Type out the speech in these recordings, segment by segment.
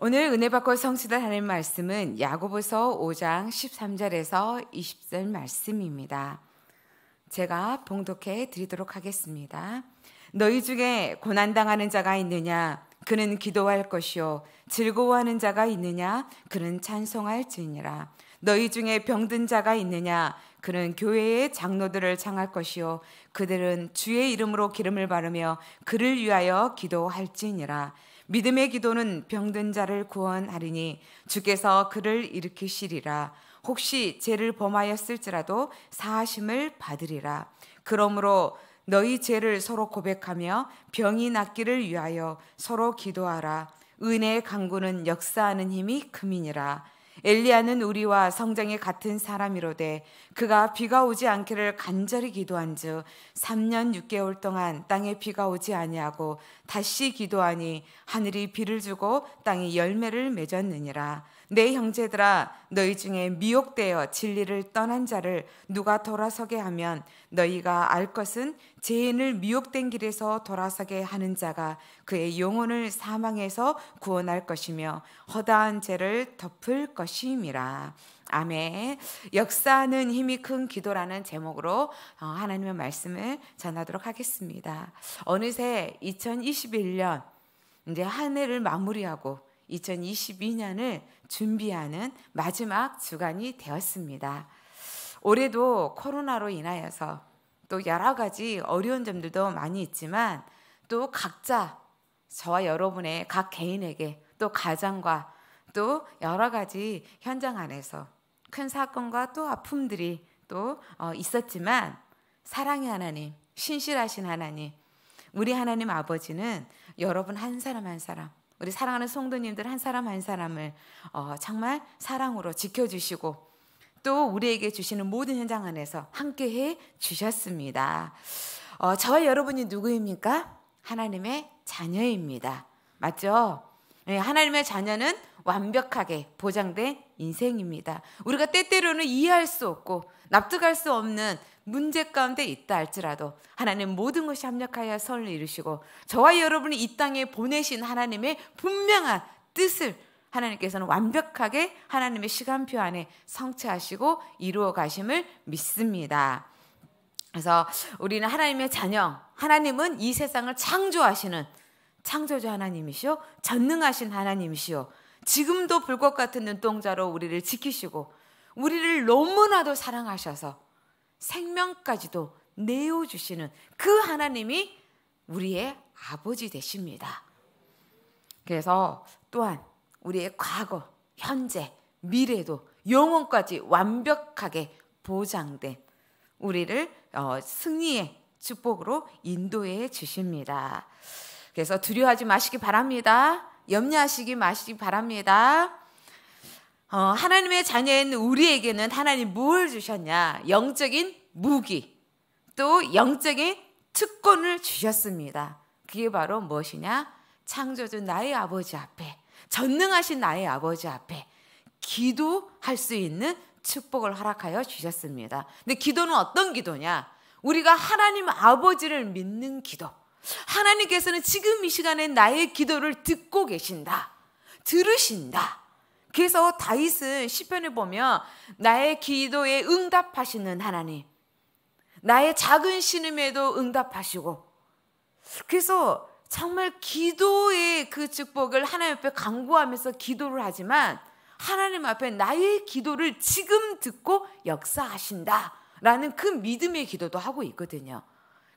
오늘 은혜 받고 성취다하는 말씀은 야고보서 5장 13절에서 20절 말씀입니다. 제가 봉독해 드리도록 하겠습니다. 너희 중에 고난 당하는 자가 있느냐 그는 기도할 것이요 즐거워하는 자가 있느냐 그는 찬송할지니라 너희 중에 병든 자가 있느냐 그는 교회의 장로들을 창할 것이요 그들은 주의 이름으로 기름을 바르며 그를 위하여 기도할지니라 믿음의 기도는 병든 자를 구원하리니 주께서 그를 일으키시리라. 혹시 죄를 범하였을지라도 사하심을 받으리라. 그러므로 너희 죄를 서로 고백하며 병이 낫기를 위하여 서로 기도하라. 은혜의 강구는 역사하는 힘이 금이니라. 엘리야는 우리와 성장이 같은 사람이로되 그가 비가 오지 않기를 간절히 기도한즉 3년 6개월 동안 땅에 비가 오지 아니하고 다시 기도하니 하늘이 비를 주고 땅이 열매를 맺었느니라 내 형제들아 너희 중에 미혹되어 진리를 떠난 자를 누가 돌아서게 하면 너희가 알 것은 죄인을 미혹된 길에서 돌아서게 하는 자가 그의 영혼을 사망해서 구원할 것이며 허다한 죄를 덮을 것임이라. 아멘. 역사는 힘이 큰 기도라는 제목으로 어, 하나님의 말씀을 전하도록 하겠습니다. 어느새 2021년 이제 한 해를 마무리하고 2022년을 준비하는 마지막 주간이 되었습니다. 올해도 코로나로 인하여서 또 여러 가지 어려운 점들도 많이 있지만 또 각자 저와 여러분의 각 개인에게 또 가정과 또 여러 가지 현장 안에서 큰 사건과 또 아픔들이 또 어, 있었지만 사랑의 하나님, 신실하신 하나님, 우리 하나님 아버지는 여러분 한 사람 한 사람 우리 사랑하는 성도님들 한 사람 한 사람을 어, 정말 사랑으로 지켜주시고 또 우리에게 주시는 모든 현장 안에서 함께해 주셨습니다. 어, 저 여러분이 누구입니까? 하나님의 자녀입니다. 맞죠? 네, 하나님의 자녀는 완벽하게 보장된 인생입니다. 우리가 때때로는 이해할 수 없고 납득할 수 없는 문제 가운데 있다 할지라도 하나님 모든 것이 합력하여 선을 이루시고 저와 여러분이 이 땅에 보내신 하나님의 분명한 뜻을 하나님께서는 완벽하게 하나님의 시간표 안에 성취하시고 이루어 가심을 믿습니다. 그래서 우리는 하나님의 자녀, 하나님은 이 세상을 창조하시는 창조주 하나님이시오 전능하신 하나님이시오 지금도 불꽃 같은 눈동자로 우리를 지키시고, 우리를 너무나도 사랑하셔서 생명까지도 내어 주시는 그 하나님이 우리의 아버지 되십니다. 그래서 또한 우리의 과거, 현재, 미래도 영혼까지 완벽하게 보장된 우리를 어, 승리의 축복으로 인도해 주십니다. 그래서 두려워하지 마시기 바랍니다. 염려하시기 마시기 바랍니다. 어, 하나님의 자녀인 우리에게는 하나님 뭘 주셨냐? 영적인 무기, 또 영적인 특권을 주셨습니다. 그게 바로 무엇이냐? 창조주 나의 아버지 앞에, 전능하신 나의 아버지 앞에 기도할 수 있는 축복을 허락하여 주셨습니다. 근데 기도는 어떤 기도냐? 우리가 하나님 아버지를 믿는 기도. 하나님께서는 지금 이 시간에 나의 기도를 듣고 계신다. 들으신다. 그래서 다윗은 시편을 보면 나의 기도에 응답하시는 하나님, 나의 작은 신음에도 응답하시고, 그래서 정말 기도의 그 축복을 하나님 앞에 강구하면서 기도를 하지만 하나님 앞에 나의 기도를 지금 듣고 역사하신다라는 그 믿음의 기도도 하고 있거든요.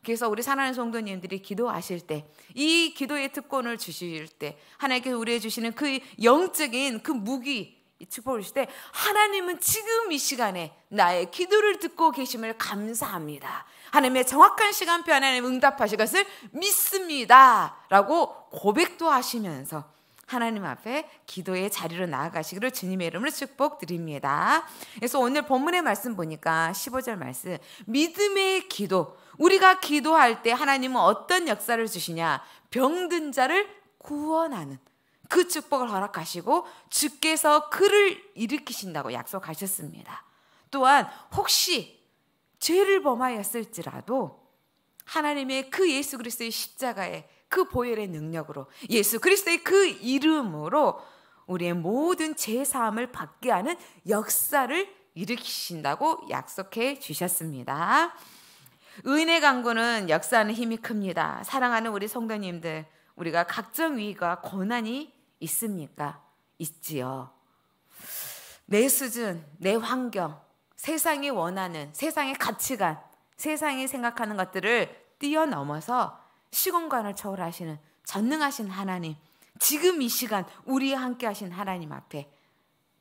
그래서 우리 사랑하는 성도님들이 기도하실 때, 이 기도의 특권을 주실 때, 하나님께서 우리에게 주시는 그 영적인 그 무기, 축복을 주실 때, 하나님은 지금 이 시간에 나의 기도를 듣고 계심을 감사합니다. 하나님의 정확한 시간표 하나님 응답하실 것을 믿습니다. 라고 고백도 하시면서, 하나님 앞에 기도의 자리로 나아가시기를 주님의 이름으로 축복드립니다. 그래서 오늘 본문의 말씀 보니까 15절 말씀 믿음의 기도 우리가 기도할 때 하나님은 어떤 역사를 주시냐 병든 자를 구원하는 그 축복을 허락하시고 주께서 그를 일으키신다고 약속하셨습니다. 또한 혹시 죄를 범하였을지라도 하나님의 그 예수 그리스도의 십자가에 그 보혈의 능력으로 예수 그리스도의 그 이름으로 우리의 모든 제사함을 받게 하는 역사를 일으키신다고 약속해 주셨습니다. 의인 강구는 역사하는 힘이 큽니다. 사랑하는 우리 성도님들, 우리가 각종 위기와 고난이 있습니까? 있지요. 내 수준, 내 환경, 세상이 원하는 세상의 가치관, 세상이 생각하는 것들을 뛰어넘어서 시공간을 초월하시는 전능하신 하나님, 지금 이 시간 우리와 함께 하신 하나님 앞에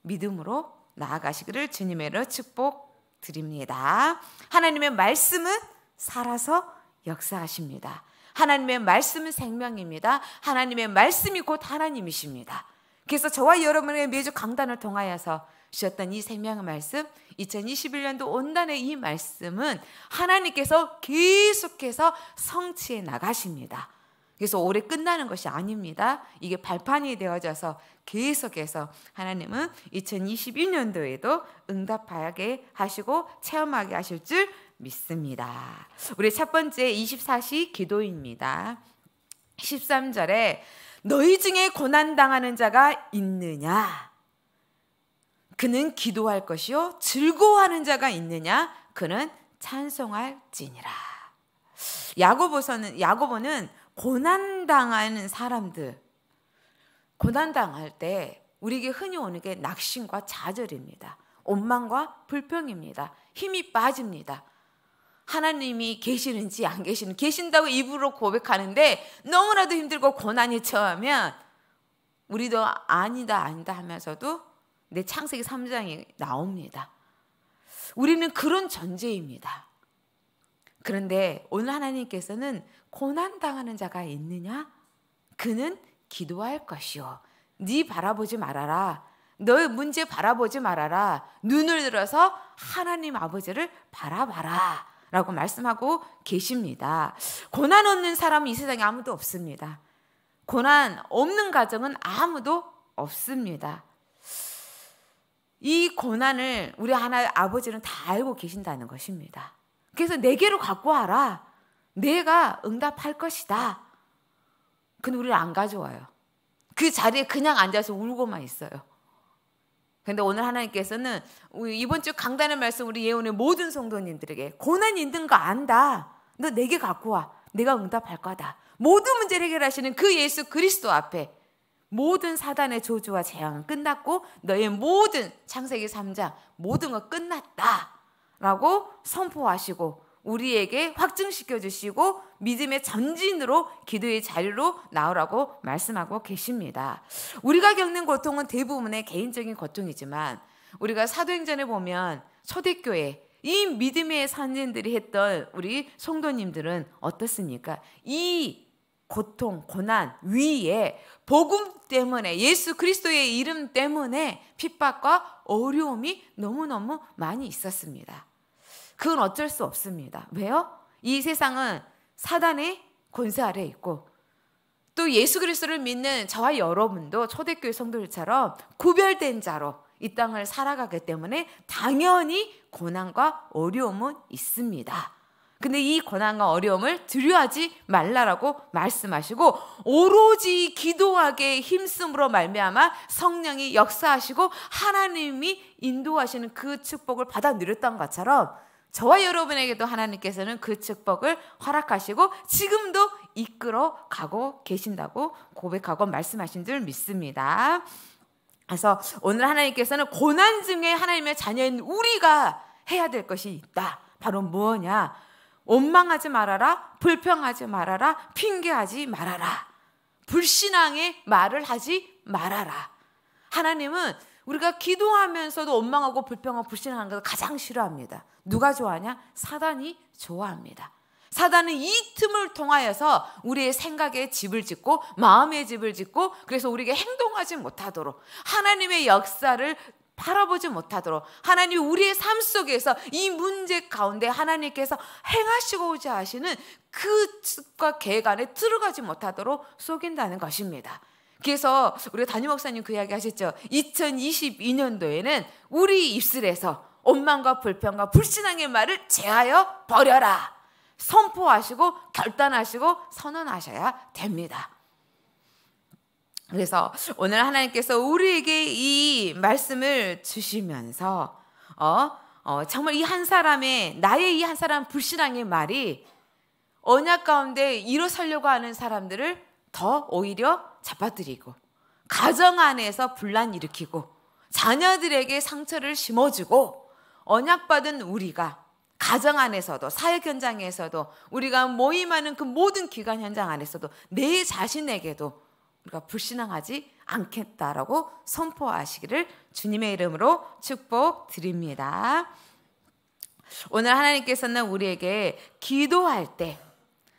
믿음으로 나아가시기를 주님의 로 축복 드립니다. 하나님의 말씀은 살아서 역사하십니다. 하나님의 말씀은 생명입니다. 하나님의 말씀이 곧 하나님이십니다. 그래서 저와 여러분의 매주 강단을 통하여서 주셨던 이 생명의 말씀, 2021년도 온단의 이 말씀은 하나님께서 계속해서 성취해 나가십니다. 그래서 올해 끝나는 것이 아닙니다. 이게 발판이 되어져서 계속해서 하나님은 2021년도에도 응답하게 하시고 체험하게 하실 줄 믿습니다. 우리 첫 번째 24시 기도입니다. 13절에 너희 중에 고난당하는 자가 있느냐? 그는 기도할 것이요 즐거워하는 자가 있느냐 그는 찬송할지니라. 야고보서는 야고보는 고난 당하는 사람들 고난 당할 때 우리에게 흔히 오는 게 낙심과 좌절입니다. 원망과 불평입니다. 힘이 빠집니다. 하나님이 계시는지 안 계시는 계신다고 입으로 고백하는데 너무나도 힘들고 고난이 처하면 우리도 아니다 아니다 하면서도 내 창세기 3장에 나옵니다. 우리는 그런 존재입니다. 그런데 오늘 하나님께서는 고난당하는 자가 있느냐? 그는 기도할 것이요. 네 바라보지 말아라. 너의 문제 바라보지 말아라. 눈을 들어서 하나님 아버지를 바라봐라. 라고 말씀하고 계십니다. 고난 없는 사람이 이 세상에 아무도 없습니다. 고난 없는 가정은 아무도 없습니다. 이 고난을 우리 하나 의 아버지는 다 알고 계신다는 것입니다. 그래서 내게로 갖고 와라. 내가 응답할 것이다. 근데 우리를 안 가져와요. 그 자리에 그냥 앉아서 울고만 있어요. 근데 오늘 하나님께서는 이번 주 강단의 말씀 우리 예언의 모든 성도님들에게 고난 있는 거 안다. 너 내게 갖고 와. 내가 응답할 거다. 모든 문제를 해결하시는 그 예수 그리스도 앞에 모든 사단의 조주와 재앙은 끝났고 너의 모든 창세기 3장 모든 거 끝났다. 라고 선포하시고 우리에게 확증시켜 주시고 믿음의 전진으로 기도의 자리로 나오라고 말씀하고 계십니다. 우리가 겪는 고통은 대부분의 개인적인 고통이지만 우리가 사도행전에 보면 초대교회 이 믿음의 선진들이 했던 우리 성도님들은 어떻습니까? 이 고통, 고난 위에 복음 때문에 예수 그리스도의 이름 때문에 핍박과 어려움이 너무너무 많이 있었습니다. 그건 어쩔 수 없습니다. 왜요? 이 세상은 사단의 권세 아래 있고 또 예수 그리스도를 믿는 저와 여러분도 초대교회 성도들처럼 구별된 자로 이 땅을 살아가기 때문에 당연히 고난과 어려움은 있습니다. 근데 이 고난과 어려움을 두려워하지 말라라고 말씀하시고 오로지 기도하게 힘쓰므로 말미암아 성령이 역사하시고 하나님이 인도하시는 그 축복을 받아 누렸던 것처럼 저와 여러분에게도 하나님께서는 그 축복을 허락하시고 지금도 이끌어 가고 계신다고 고백하고 말씀하신 줄 믿습니다. 그래서 오늘 하나님께서는 고난 중에 하나님의 자녀인 우리가 해야 될 것이 있다. 바로 뭐냐? 원망하지 말아라, 불평하지 말아라, 핑계하지 말아라. 불신앙의 말을 하지 말아라. 하나님은 우리가 기도하면서도 원망하고 불평하고 불신하는 것을 가장 싫어합니다. 누가 좋아하냐? 사단이 좋아합니다. 사단은 이 틈을 통하여서 우리의 생각에 집을 짓고 마음에 집을 짓고 그래서 우리에게 행동하지 못하도록 하나님의 역사를 바라보지 못하도록 하나님 우리의 삶 속에서 이 문제 가운데 하나님께서 행하시고자 하시는 그 뜻과 계획 에 들어가지 못하도록 속인다는 것입니다. 그래서 우리 담임 목사님 그 이야기 하셨죠. 2022년도에는 우리 입술에서 원망과 불평과 불신앙의 말을 제하여 버려라. 선포하시고 결단하시고 선언하셔야 됩니다. 그래서 오늘 하나님께서 우리에게 이 말씀을 주시면서 어, 어 정말 이 한 사람의 나의 이 한 사람 불신앙의 말이 언약 가운데 일어서려고 하는 사람들을 더 오히려 잡아들이고 가정 안에서 분란 일으키고 자녀들에게 상처를 심어주고 언약받은 우리가 가정 안에서도 사역 현장에서도 우리가 모임하는 그 모든 기관 현장 안에서도 내 자신에게도 우리가 그러니까 불신앙하지 않겠다라고 선포하시기를 주님의 이름으로 축복드립니다. 오늘 하나님께서는 우리에게 기도할 때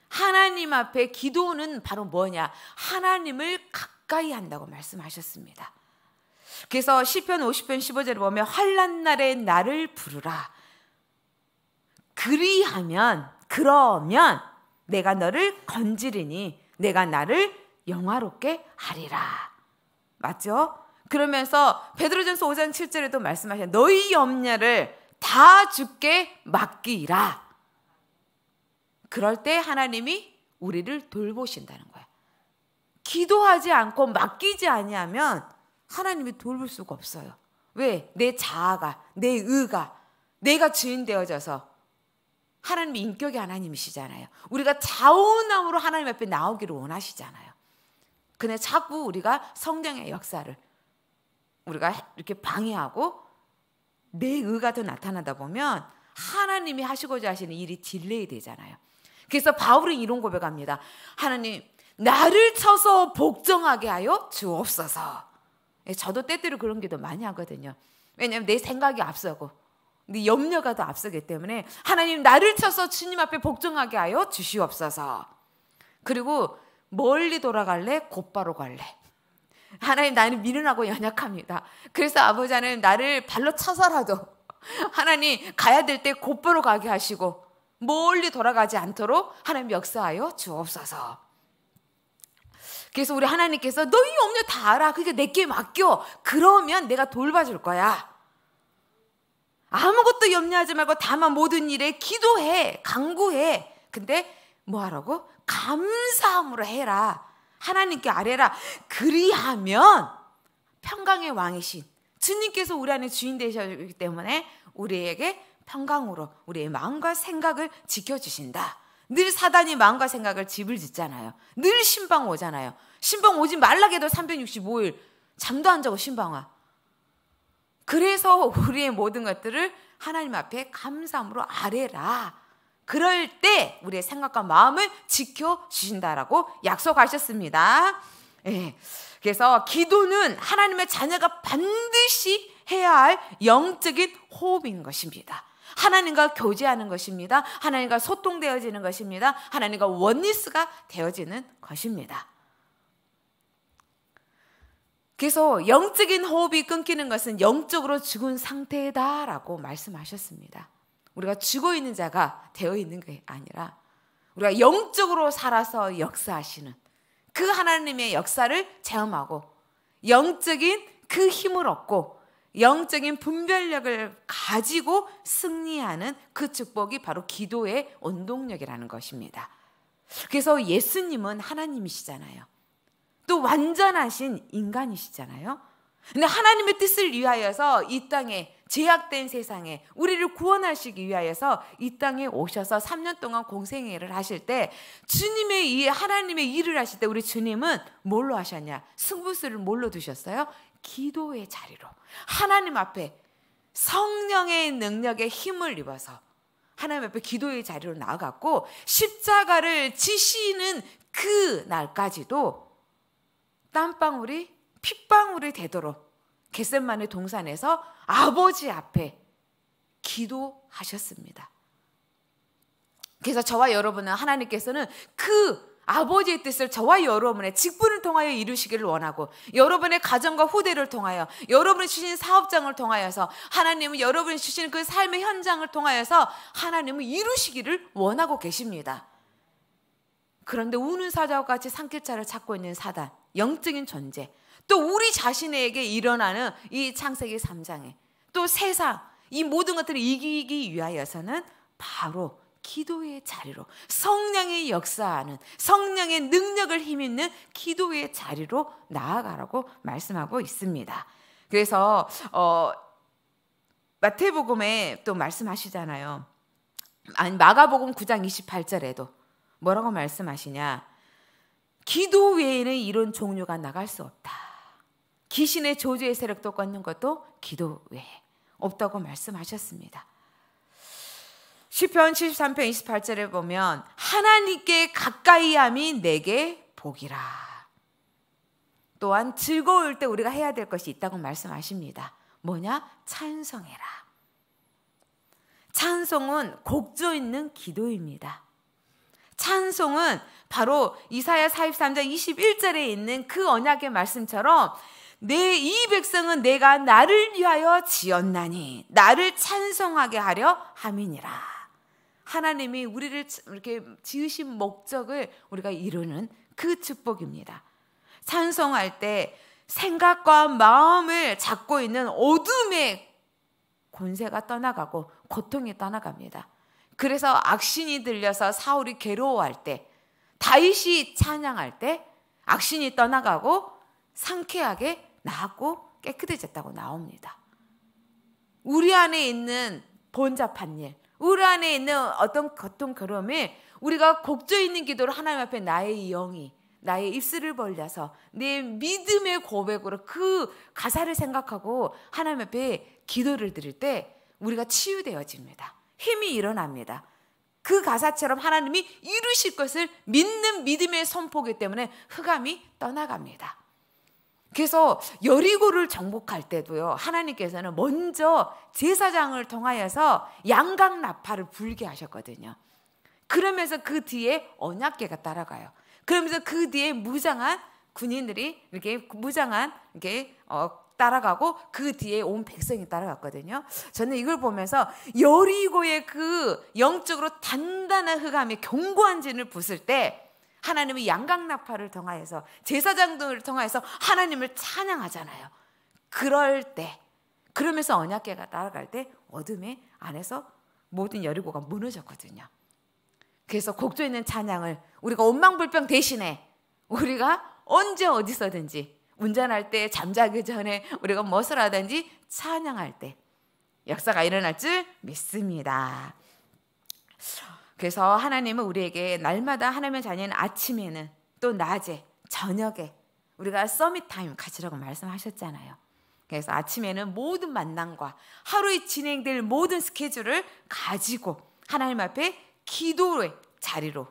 하나님 앞에 기도는 바로 뭐냐? 하나님을 가까이 한다고 말씀하셨습니다. 그래서 시편 50편 15절을 보면 환란 날에 나를 부르라. 그리하면 그러면 내가 너를 건지리니 내가 나를 영화롭게 하리라. 맞죠? 그러면서 베드로전서 5장 7절에도 말씀하신 너희 염려를 다 주께 맡기라. 그럴 때 하나님이 우리를 돌보신다는 거야. 기도하지 않고 맡기지 아니하면 하나님이 돌볼 수가 없어요. 왜? 내 자아가, 내 의가, 내가 주인 되어져서 하나님이 인격의 하나님이시잖아요. 우리가 자원함으로 하나님 앞에 나오기를 원하시잖아요. 근데 자꾸 우리가 성령의 역사를 우리가 이렇게 방해하고 내 의가 더 나타나다 보면 하나님이 하시고자 하시는 일이 딜레이 되잖아요. 그래서 바울은 이런 고백합니다. 하나님, 나를 쳐서 복종하게 하여 주옵소서. 예, 저도 때때로 그런 기도 많이 하거든요. 왜냐하면 내 생각이 앞서고 네 염려가 더 앞서기 때문에 하나님 나를 쳐서 주님 앞에 복종하게 하여 주시옵소서. 그리고 멀리 돌아갈래? 곧바로 갈래? 하나님 나는 미련하고 연약합니다. 그래서 아버지 하나님 나를 발로 차서라도 하나님 가야 될 때 곧바로 가게 하시고 멀리 돌아가지 않도록 하나님 역사하여 주옵소서. 그래서 우리 하나님께서 너희 염려 다 알아. 그러니까 내게 맡겨. 그러면 내가 돌봐줄 거야. 아무것도 염려하지 말고 다만 모든 일에 기도해. 강구해. 근데 뭐 하라고? 감사함으로 해라. 하나님께 아뢰라. 그리하면 평강의 왕이신 주님께서 우리 안에 주인 되셨기 때문에 우리에게 평강으로 우리의 마음과 생각을 지켜주신다. 늘 사단이 마음과 생각을 집을 짓잖아요. 늘 신방 오잖아요. 신방 오지 말라게도 365일 잠도 안 자고 신방 아 그래서 우리의 모든 것들을 하나님 앞에 감사함으로 아뢰라. 그럴 때 우리의 생각과 마음을 지켜주신다라고 약속하셨습니다. 예. 그래서 기도는 하나님의 자녀가 반드시 해야 할 영적인 호흡인 것입니다. 하나님과 교제하는 것입니다. 하나님과 소통되어지는 것입니다. 하나님과 원리스가 되어지는 것입니다. 그래서 영적인 호흡이 끊기는 것은 영적으로 죽은 상태다라고 말씀하셨습니다. 우리가 죽어 있는 자가 되어 있는 게 아니라 우리가 영적으로 살아서 역사하시는 그 하나님의 역사를 체험하고 영적인 그 힘을 얻고 영적인 분별력을 가지고 승리하는 그 축복이 바로 기도의 원동력이라는 것입니다. 그래서 예수님은 하나님이시잖아요. 또 완전하신 인간이시잖아요. 근데 하나님의 뜻을 위하여서 이 땅에 제약된 세상에 우리를 구원하시기 위하여서 이 땅에 오셔서 3년 동안 공생애를 하실 때 주님의 이 하나님의 일을 하실 때 우리 주님은 뭘로 하셨냐? 승부수를 뭘로 두셨어요? 기도의 자리로 하나님 앞에 성령의 능력에 힘을 입어서 하나님 앞에 기도의 자리로 나아갔고 십자가를 지시는 그 날까지도 땀방울이 핏방울이 되도록 겟셋만의 동산에서 아버지 앞에 기도하셨습니다. 그래서 저와 여러분은 하나님께서는 그 아버지의 뜻을 저와 여러분의 직분을 통하여 이루시기를 원하고 여러분의 가정과 후대를 통하여 여러분이 주신 사업장을 통하여서 하나님은 여러분이 주신 그 삶의 현장을 통하여서 하나님은 이루시기를 원하고 계십니다. 그런데 우는 사자와 같이 산길차를 찾고 있는 사단, 영적인 존재, 또 우리 자신에게 일어나는 이 창세기 3장에 또 세상 이 모든 것들을 이기기 위하여서는 바로 기도의 자리로 성령의 역사하는 성령의 능력을 힘입는 기도의 자리로 나아가라고 말씀하고 있습니다. 그래서 어 마태복음에 또 말씀하시잖아요. 아니 마가복음 9장 28절에도 뭐라고 말씀하시냐? 기도 외에는 이런 종류가 나갈 수 없다. 귀신의 조주의 세력도 꺾는 것도 기도 외에 없다고 말씀하셨습니다. 시편 73편 28절에 보면 하나님께 가까이함이 내게 복이라. 또한 즐거울 때 우리가 해야 될 것이 있다고 말씀하십니다. 뭐냐? 찬송해라. 찬송은 곡조 있는 기도입니다. 찬송은 바로 이사야 43장 21절에 있는 그 언약의 말씀처럼 내이 백성은 내가 나를 위하여 지었나니 나를 찬송하게 하려 함이니라. 하나님이 우리를 이렇게 지으신 목적을 우리가 이루는 그 축복입니다. 찬송할 때 생각과 마음을 잡고 있는 어둠의 곤세가 떠나가고 고통이 떠나갑니다. 그래서 악신이 들려서 사울이 괴로워할 때 다윗이 찬양할 때 악신이 떠나가고 상쾌하게 나았고 깨끗해졌다고 나옵니다. 우리 안에 있는 번잡한 일, 우리 안에 있는 어떤 고통 그럼에 우리가 곡조 있는 기도로 하나님 앞에 나의 영이 나의 입술을 벌려서 내 믿음의 고백으로 그 가사를 생각하고 하나님 앞에 기도를 드릴 때 우리가 치유되어집니다. 힘이 일어납니다. 그 가사처럼 하나님이 이루실 것을 믿는 믿음의 선포기 때문에 흑암이 떠나갑니다. 그래서 여리고를 정복할 때도요. 하나님께서는 먼저 제사장을 통하여서 양각 나팔을 불게 하셨거든요. 그러면서 그 뒤에 언약계가 따라가요. 그러면서 그 뒤에 무장한 군인들이 이렇게 무장한 이렇게 어 따라가고 그 뒤에 온 백성이 따라갔거든요. 저는 이걸 보면서 여리고의 그 영적으로 단단한 흑암의 견고한 진을 부술 때 하나님이 양강나팔을 통하여서 제사장들을 통하여서 하나님을 찬양하잖아요. 그럴 때 그러면서 언약계가 따라갈 때 어둠의 안에서 모든 여리고가 무너졌거든요. 그래서 곡조 있는 찬양을 우리가 온망불병 대신에 우리가 언제 어디서든지 운전할 때 잠자기 전에 우리가 무엇을 하든지 찬양할 때 역사가 일어날 줄 믿습니다. 그래서 하나님은 우리에게 날마다 하나님의 자녀는 아침에는 또 낮에 저녁에 우리가 서밋 타임 가지라고 말씀하셨잖아요. 그래서 아침에는 모든 만남과 하루에 진행될 모든 스케줄을 가지고 하나님 앞에 기도의 자리로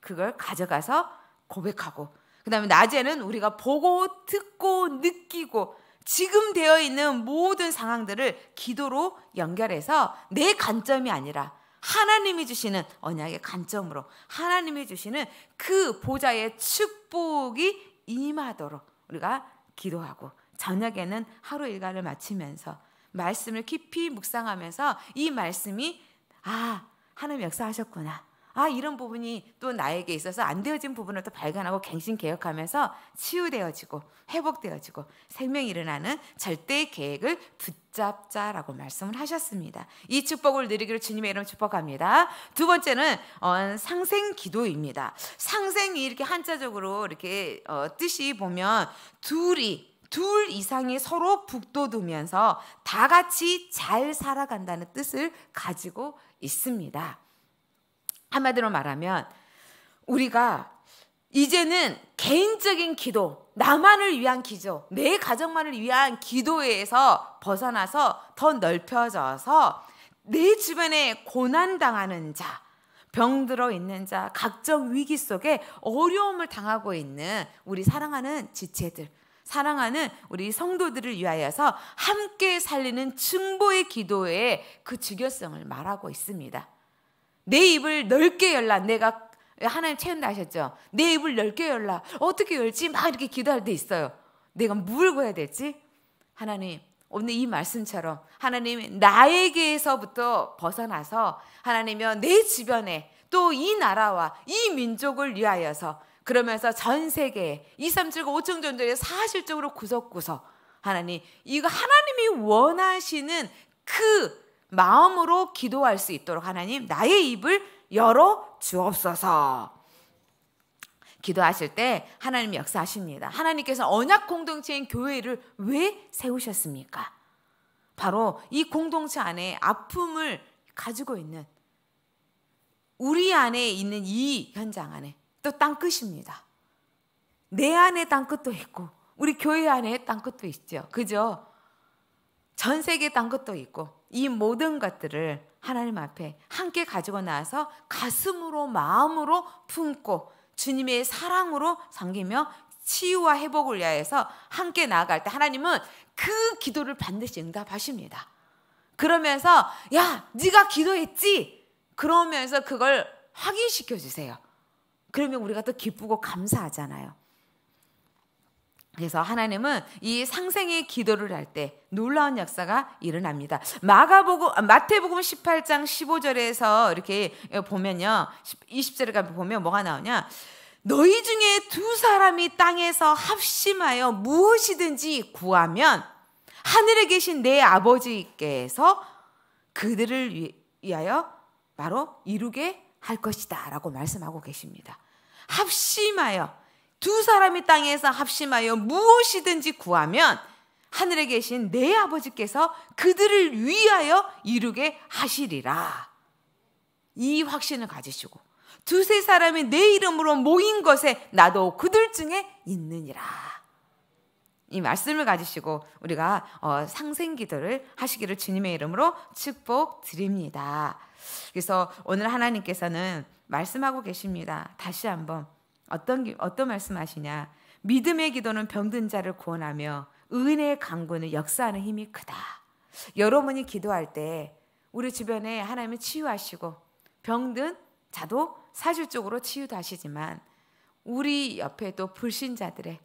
그걸 가져가서 고백하고 그다음에 낮에는 우리가 보고 듣고 느끼고 지금 되어 있는 모든 상황들을 기도로 연결해서 내 관점이 아니라 하나님이 주시는 언약의 관점으로 하나님이 주시는 그 보좌의 축복이 임하도록 우리가 기도하고 저녁에는 하루 일과를 마치면서 말씀을 깊이 묵상하면서 이 말씀이 아 하나님 역사하셨구나 아 이런 부분이 또 나에게 있어서 안 되어진 부분을 또 발견하고 갱신 개혁하면서 치유되어지고 회복되어지고 생명이 일어나는 절대의 계획을 붙잡자라고 말씀을 하셨습니다. 이 축복을 누리기를 주님의 이름 축복합니다. 두 번째는 어, 상생 기도입니다. 상생이 이렇게 한자적으로 이렇게 어, 뜻이 보면 둘이 둘 이상이 서로 북돋우면서 다 같이 잘 살아간다는 뜻을 가지고 있습니다. 한마디로 말하면 우리가 이제는 개인적인 기도, 나만을 위한 기도, 내 가정만을 위한 기도에서 벗어나서 더 넓혀져서 내 주변에 고난당하는 자, 병들어 있는 자, 각종 위기 속에 어려움을 당하고 있는 우리 사랑하는 지체들, 사랑하는 우리 성도들을 위하여서 함께 살리는 증보의 기도에그 중요성을 말하고 있습니다. 내 입을 넓게 열라. 내가 하나님 채운다 하셨죠. 내 입을 넓게 열라. 어떻게 열지? 막 이렇게 기도할 때 있어요. 내가 뭘 구해야 될지? 하나님, 오늘 이 말씀처럼 하나님 나에게서부터 벗어나서 하나님이여 내 주변에 또 이 나라와 이 민족을 위하여서 그러면서 전 세계에 2, 3, 7, 5층 전도에 사실적으로 구석구석 하나님 이거 하나님이 원하시는 그 마음으로 기도할 수 있도록 하나님 나의 입을 열어 주옵소서. 기도하실 때 하나님 역사하십니다. 하나님께서 언약 공동체인 교회를 왜 세우셨습니까? 바로 이 공동체 안에 아픔을 가지고 있는 우리 안에 있는 이 현장 안에 또 땅끝입니다. 내 안에 땅끝도 있고 우리 교회 안에 땅끝도 있죠. 그죠? 전 세계 딴 것도 있고 이 모든 것들을 하나님 앞에 함께 가지고 나와서 가슴으로 마음으로 품고 주님의 사랑으로 섬기며 치유와 회복을 위하여서 함께 나아갈 때 하나님은 그 기도를 반드시 응답하십니다. 그러면서 야, 네가 기도했지. 그러면서 그걸 확인시켜 주세요. 그러면 우리가 또 기쁘고 감사하잖아요. 그래서 하나님은 이 상생의 기도를 할 때 놀라운 역사가 일어납니다. 마가복음 아, 마태복음 18장 15절에서 이렇게 보면요. 20절에 가 보면 뭐가 나오냐? 너희 중에 두 사람이 땅에서 합심하여 무엇이든지 구하면 하늘에 계신 내 아버지께서 그들을 위하여 바로 이루게 할 것이다라고 말씀하고 계십니다. 합심하여 두 사람이 땅에서 합심하여 무엇이든지 구하면 하늘에 계신 내 아버지께서 그들을 위하여 이루게 하시리라. 이 확신을 가지시고 두세 사람이 내 이름으로 모인 것에 나도 그들 중에 있느니라. 이 말씀을 가지시고 우리가 어, 상생기도를 하시기를 주님의 이름으로 축복드립니다. 그래서 오늘 하나님께서는 말씀하고 계십니다. 다시 한번 어떤 어떤 말씀하시냐? 믿음의 기도는 병든 자를 구원하며 은혜의 강구는 역사하는 힘이 크다. 여러분이 기도할 때 우리 주변에 하나님이 치유하시고 병든 자도 사실적으로 치유도 하시지만 우리 옆에 또 불신자들의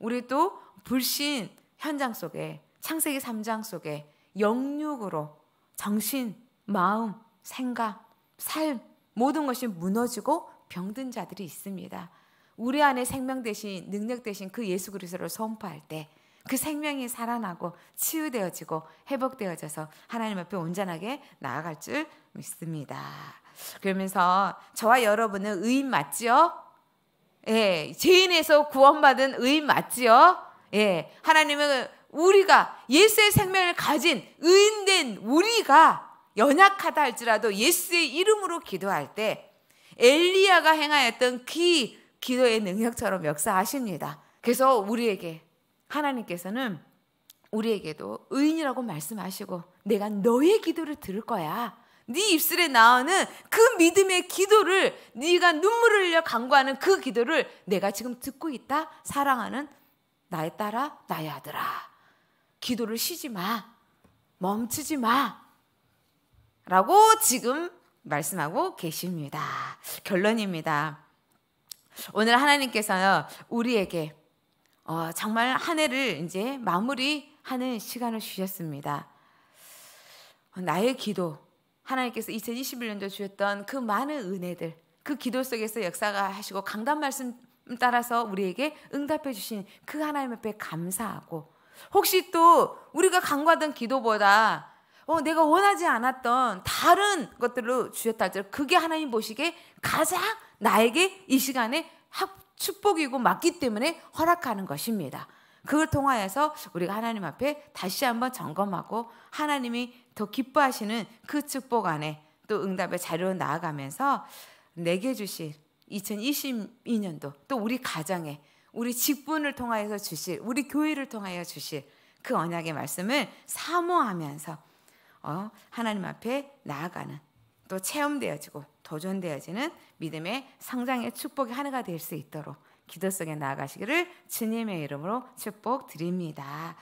우리 또 불신 현장 속에 창세기 3장 속에 영육으로 정신, 마음, 생각, 삶 모든 것이 무너지고 병든 자들이 있습니다. 우리 안에 생명 대신 능력 대신 그 예수 그리스도를 선포할 때 그 생명이 살아나고 치유되어지고 회복되어져서 하나님 앞에 온전하게 나아갈 줄 믿습니다. 그러면서 저와 여러분은 의인 맞지요? 예, 죄인에서 구원받은 의인 맞지요? 예, 하나님은 우리가 예수의 생명을 가진 의인된 우리가 연약하다 할지라도 예수의 이름으로 기도할 때 엘리야가 행하였던 기 그 기도의 능력처럼 역사하십니다. 그래서 우리에게 하나님께서는 우리에게도 의인이라고 말씀하시고 내가 너의 기도를 들을 거야. 네 입술에 나오는 그 믿음의 기도를 네가 눈물을 흘려 간구하는 그 기도를 내가 지금 듣고 있다. 사랑하는 나의 딸아, 나의 아들아. 기도를 쉬지 마. 멈추지 마. 라고 지금 말씀하고 계십니다. 결론입니다. 오늘 하나님께서 우리에게 어, 정말 한 해를 이제 마무리하는 시간을 주셨습니다. 나의 기도, 하나님께서 2021년도 주셨던 그 많은 은혜들, 그 기도 속에서 역사가 하시고 강단 말씀 따라서 우리에게 응답해 주신 그 하나님 앞에 감사하고 혹시 또 우리가 간과하던 기도보다 어, 내가 원하지 않았던 다른 것들로 주셨다 할 그게 하나님 보시기에 가장 나에게 이 시간에 축복이고 맞기 때문에 허락하는 것입니다. 그걸 통하여서 우리가 하나님 앞에 다시 한번 점검하고 하나님이 더 기뻐하시는 그 축복 안에 또 응답의 자료로 나아가면서 내게 주실 2022년도 또 우리 가정에 우리 직분을 통하여서 주실 우리 교회를 통하여 주실 그 언약의 말씀을 사모하면서 어, 하나님 앞에 나아가는 또 체험되어지고 도전되어지는 믿음의 성장의 축복이 하나가 될 수 있도록 기도 속에 나아가시기를 주님의 이름으로 축복드립니다.